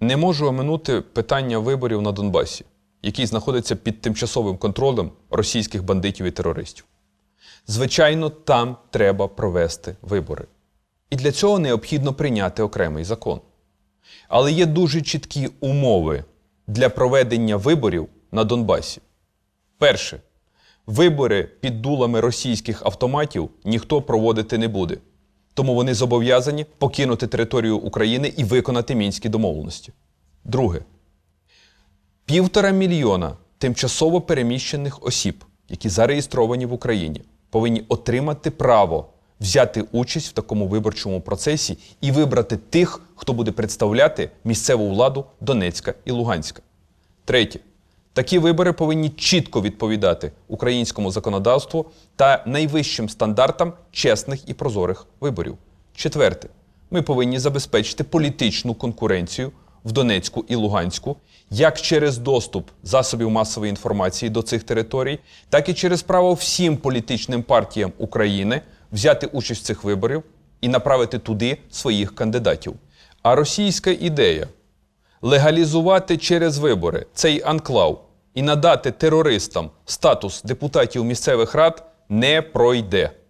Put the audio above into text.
Не можу оминути питання виборів на Донбасі, який знаходиться під тимчасовим контролем російських бандитів і терористів. Звичайно, там треба провести вибори. І для цього необхідно прийняти окремий закон. Але є дуже чіткі умови для проведення виборів на Донбасі. Перше, вибори під дулами російських автоматів ніхто проводити не буде тому вони зобов'язані покинути територію України і виконати мінські домовленості. Друге, півтора мільйона тимчасово переміщених осіб, які зареєстровані в Україні, повинні отримати право взяти участь в такому виборчому процесі і вибрати тих, хто буде представляти місцеву владу Донецька і Луганська. Третє. Такі вибори повинні чітко відповідати українському законодавству та найвищим стандартам чесних і прозорих виборів. Четверте, ми повинні забезпечити політичну конкуренцію в Донецьку і Луганську як через доступ засобів масової інформації до цих територій, так і через право всім політичним партіям України взяти участь в цих виборів і направити туди своїх кандидатів. А російська ідея легалізувати через вибори цей анклав і надати терористам статус депутатів місцевих рад не пройде.